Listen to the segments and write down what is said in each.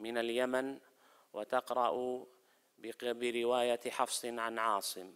من اليمن وتقرأ برواية حفص عن عاصم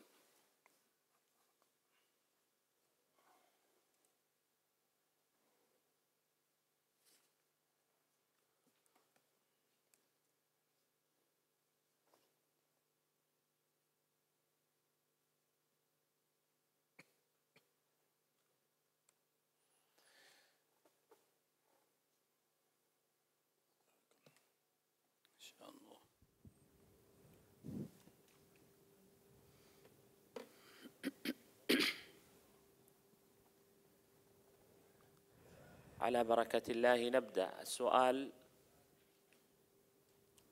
على بركة الله نبدأ السؤال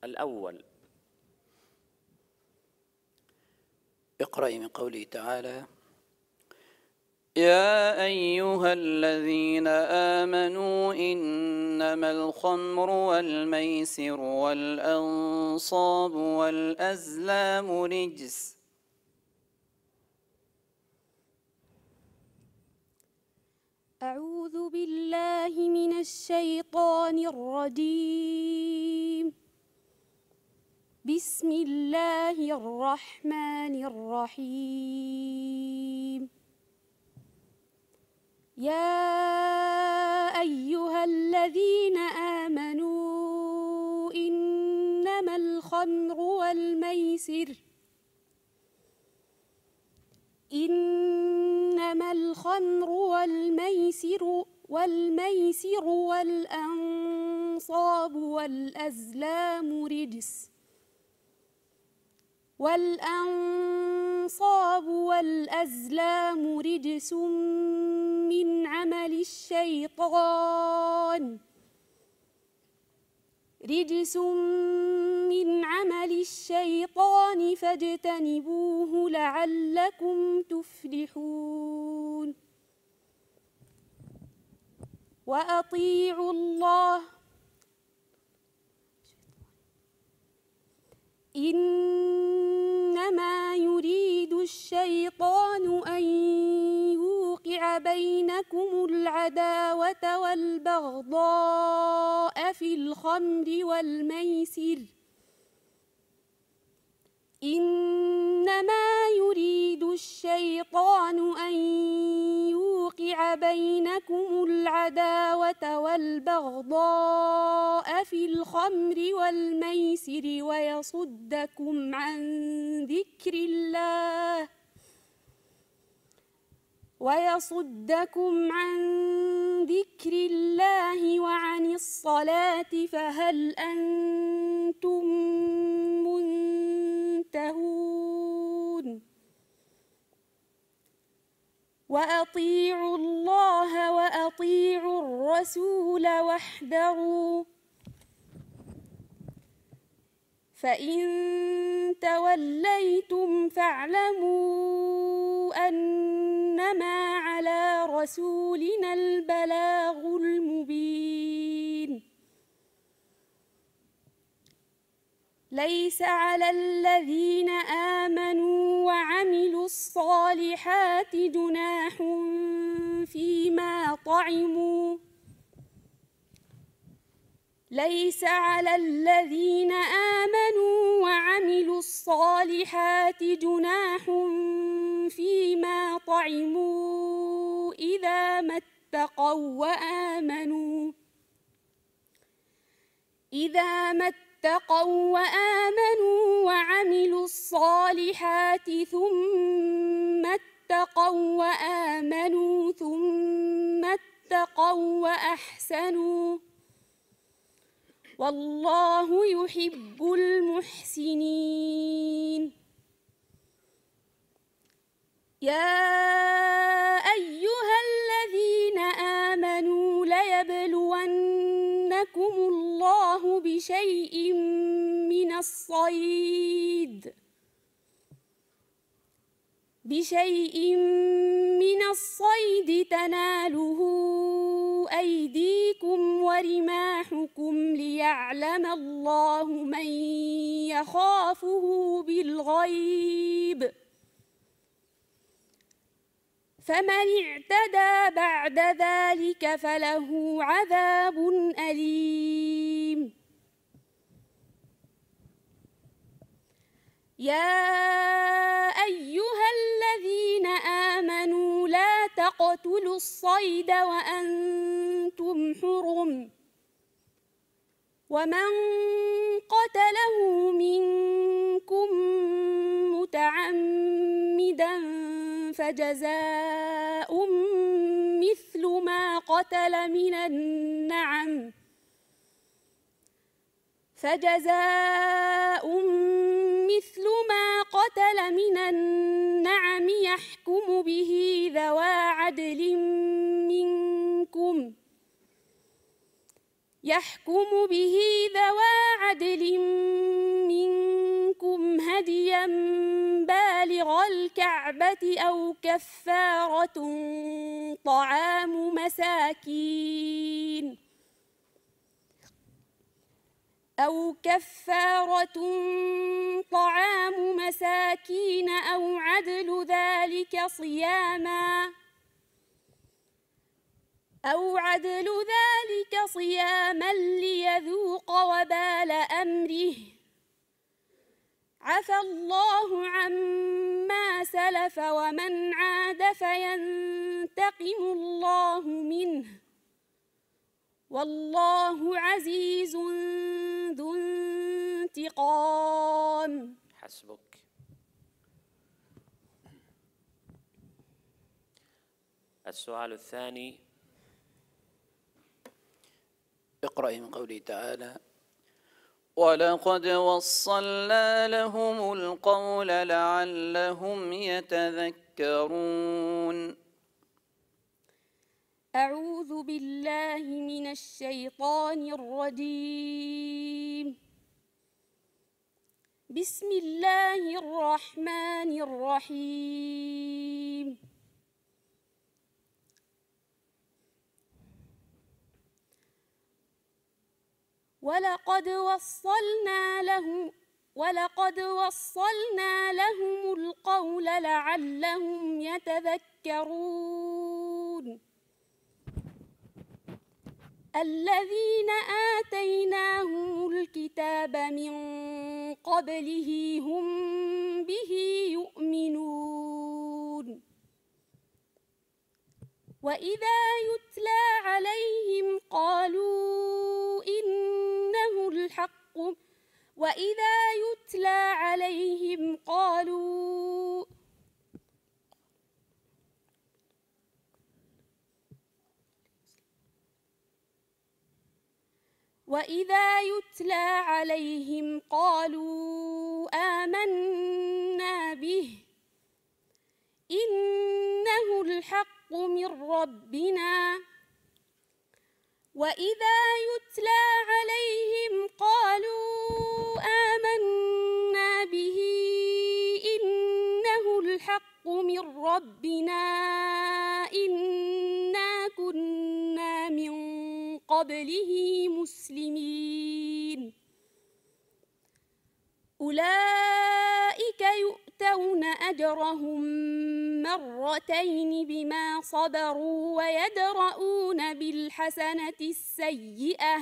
الأول اقرأي من قوله تعالى يا أيها الذين آمنوا إنما الخمر والميسر والأنصاب والأزلام رجس أعوذ بالله من الشيطان الرجيم بسم الله الرحمن الرحيم يا أيها الذين آمنوا إنما الخمر والميسر إن إنما الخمر والميسر والميسر والأنصاب والأزلام رجس والأنصاب والأزلام رجس من عمل الشيطان رجس من عمل الشيطان فاجتنبوه لعلكم تفلحون وأطيعوا الله إنما يريد الشيطان أن يوقع بينكم العداوة والبغضاء في الخمر والميسر إنما يريد الشيطان أن بَيْنَكُمُ الْعَدَاوَةَ وَالْبَغْضَاءَ فِي الْخَمْرِ وَالْمَيْسِرِ وَيَصُدَّكُمْ عَن ذِكْرِ اللَّهِ وَيَصُدَّكُمْ عَن ذِكْرِ اللَّهِ وَعَنِ الصَّلَاةِ فَهَلْ أَنْتُمْ مُنْتَهُونَ وأطيعوا الله وأطيعوا الرسول واحذروا فإن توليتم فاعلموا أنما على رسولنا البلاغ المبين ليس على الذين آمنوا وعملوا الصالحات جناح فيما طعموا ليس على الذين آمنوا وعملوا الصالحات جناح فيما طعموا إذا ما اتقوا وآمنوا إذا ما اتقوا وآمنوا وعملوا الصالحات ثم اتقوا وآمنوا ثم اتقوا وأحسنوا والله يحب المحسنين يا أيها الذين آمنوا ليبلون أمدكم الله بشيء من الصيد بشيء من الصيد تناله أيديكم ورماحكم ليعلم الله من يخافه بالغيب ۖ فمن اعتدى بعد ذلك فله عذاب أليم يا أيها الذين آمنوا لا تقتلوا الصيد وأنتم حرم ومن قتله منكم متعمدا فجزاء قتل من النعم فجزاء مثل ما قتل من النعم يحكم به ذوى عدل منكم يحكم به ذوى عدل منكم منكم هديا بالغ الكعبة أو كفارة طعام مساكين أو كفارة طعام مساكين أو عدل ذلك صياماً أو عدل ذلك صياما ليذوق وبال أمره عفى الله عما سلف ومن عاد فينتقم الله منه والله عزيز ذو انتقام حسبك السؤال الثاني اقرأي من قوله تعالى ولقد وصلنا لهم القول لعلهم يتذكرون أعوذ بالله من الشيطان الرجيم بسم الله الرحمن الرحيم ولقد وصلنا لهم ولقد وصلنا لهم القول لعلهم يتذكرون الذين آتيناهم الكتاب من قبله هم به يؤمنون وإذا يتلى عليهم قالون له الحق وإذا يتلى عليهم قالوا وإذا يتلى عليهم قالوا آمنا به إنه الحق من ربنا وإذا يتلى عليهم قالوا آمنا به إنه الحق من ربنا إنا كنا من قبله مسلمين أولئك يؤتون أجرهم مرتين بما صبروا ويدرؤون بالحسنة السيئة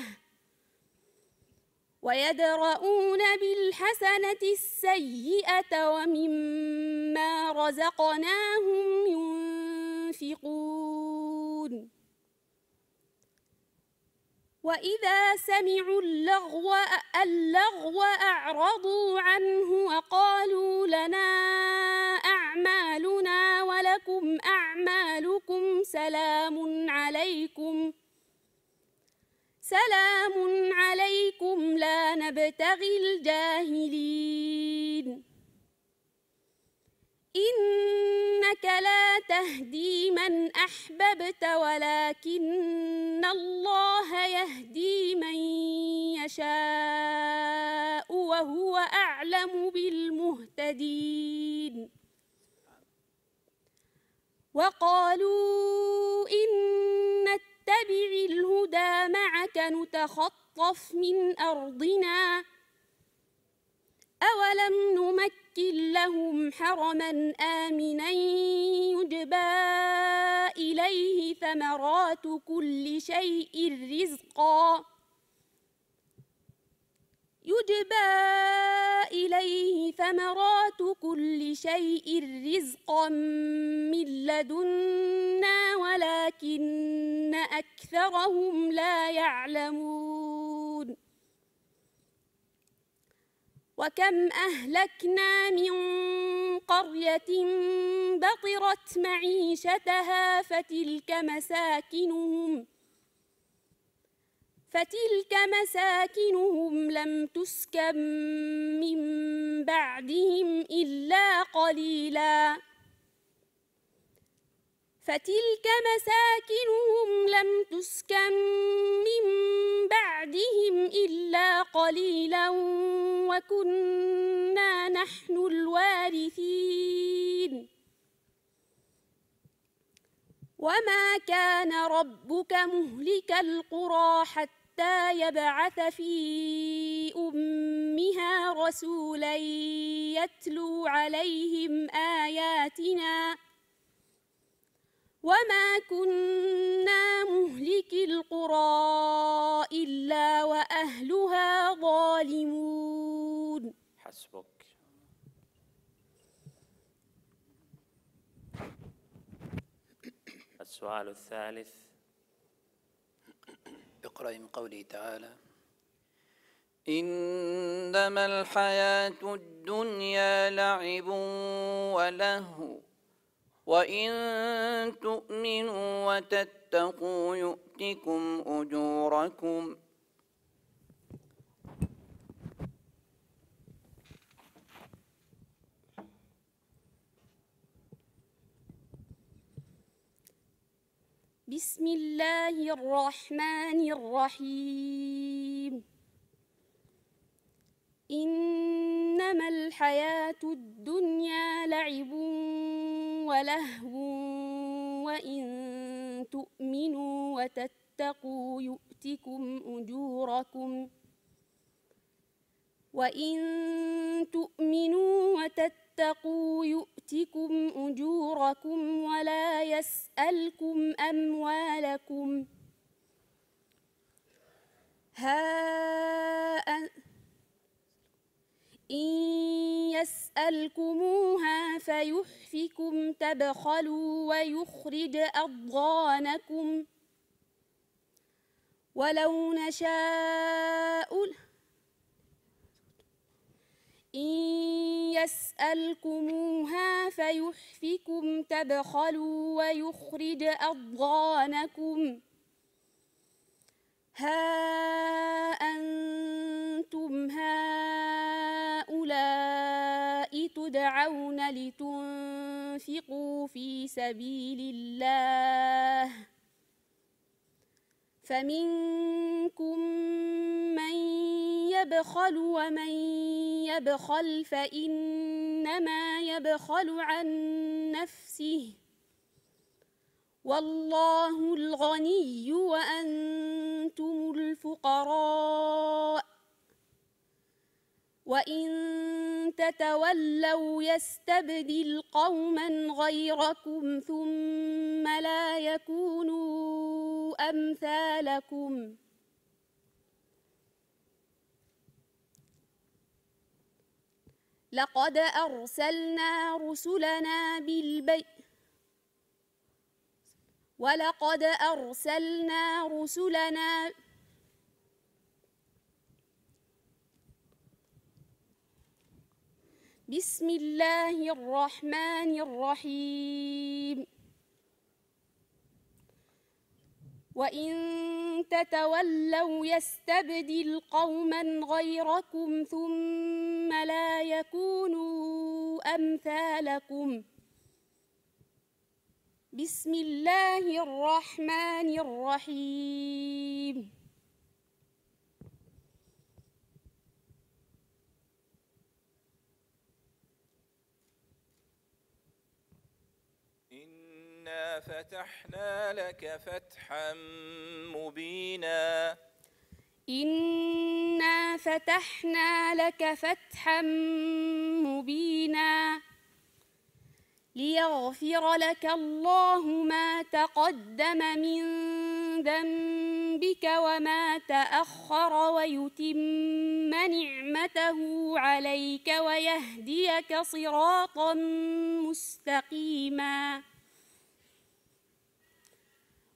ويدرؤون بالحسنة السيئة ومما رزقناهم ينفقون وإذا سمعوا اللغو اللغو أعرضوا عنه وقالوا لنا أعمالنا ولكم أعمالكم سلام عليكم سلام عليكم لا نبتغي الجاهلين إنك لا تهدي من أحببت ولكن الله يهدي من يشاء وهو أعلم بالمهتدين وقالوا إن نتبع الهدى معك نتخطف من أرضنا أَوَلَمْ نُمَكِّنْ لَهُمْ حَرَمًا آمِنًا يُجْبَى إِلَيْهِ ثَمَرَاتُ كُلِّ شَيْءٍ رِزْقًا يُجْبَى إِلَيْهِ ثَمَرَاتُ كُلِّ شَيْءٍ رِزْقًا مِنْ لَدُنَّا وَلَكِنَّ أَكْثَرَهُمْ لَا يَعْلَمُونَ وكم أهلكنا من قرية بطرت معيشتها فتلك مساكنهم فتلك مساكنهم لم تسكن من بعدهم إلا قليلاً فتلك مساكنهم لم تسكن من بعدهم إلا قليلا وكنا نحن الوارثين وما كان ربك مهلك القرى حتى يبعث في أمها رسولا يتلو عليهم آياتنا وما كنا مهلك القرى إلا وأهلها ظالمون حسبك السؤال الثالث اقرأ من قوله تعالى إنما الحياة الدنيا لعب ولهو وإن تؤمنوا وتتقوا يؤتكم أجوركم بسم الله الرحمن الرحيم إنما الحياة الدنيا لعب ولهو وإن تؤمنوا وتتقوا يؤتكم أجوركم وإن تؤمنوا وتتقوا يؤتكم أجوركم ولا يسألكم أموالكم ها إن يسألكموها فيحفكم تبخلوا ويخرج أضغانكم ولو نشاء إن يسألكموها فيحفكم تبخلوا ويخرج أضغانكم ها أنتم هؤلاء تدعون لتنفقوا في سبيل الله فمنكم من يبخل ومن يبخل فإنما يبخل عن نفسه والله الغني وأنتم أنتم الفقراء وإن تتولوا يستبدل قوما غيركم ثم لا يكونوا أمثالكم لقد أرسلنا رسلنا بالبيت ولقد أرسلنا رسلنا بسم الله الرحمن الرحيم وإن تتولوا يستبدل قوما غيركم ثم لا يكونوا أمثالكم ۖ بسم الله الرحمن الرحيم إنا فتحنا لك فتحا مبينا إنا فتحنا لك فتحا مبينا ليغفر لك الله ما تقدم من ذنبك وما تأخر ويتم نعمته عليك ويهديك صراطا مستقيما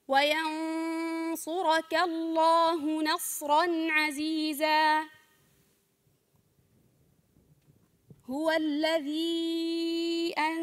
وينصرك الله نصرا عزيزا هو الذي أن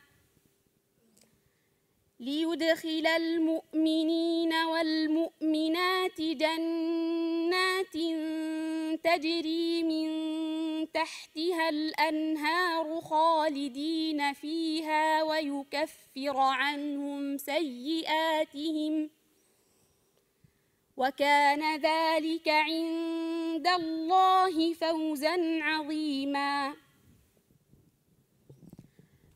ليدخل المؤمنين والمؤمنات جنات تجري من تحتها الأنهار خالدين فيها ويكفر عنهم سيئاتهم وكان ذلك عند الله فوزا عظيماً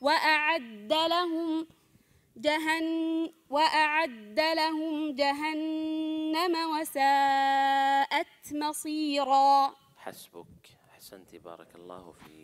وأعد لهم جهن وأعد لهم جهنم وساءت مصيرا حسبك حسنتي بارك الله فيك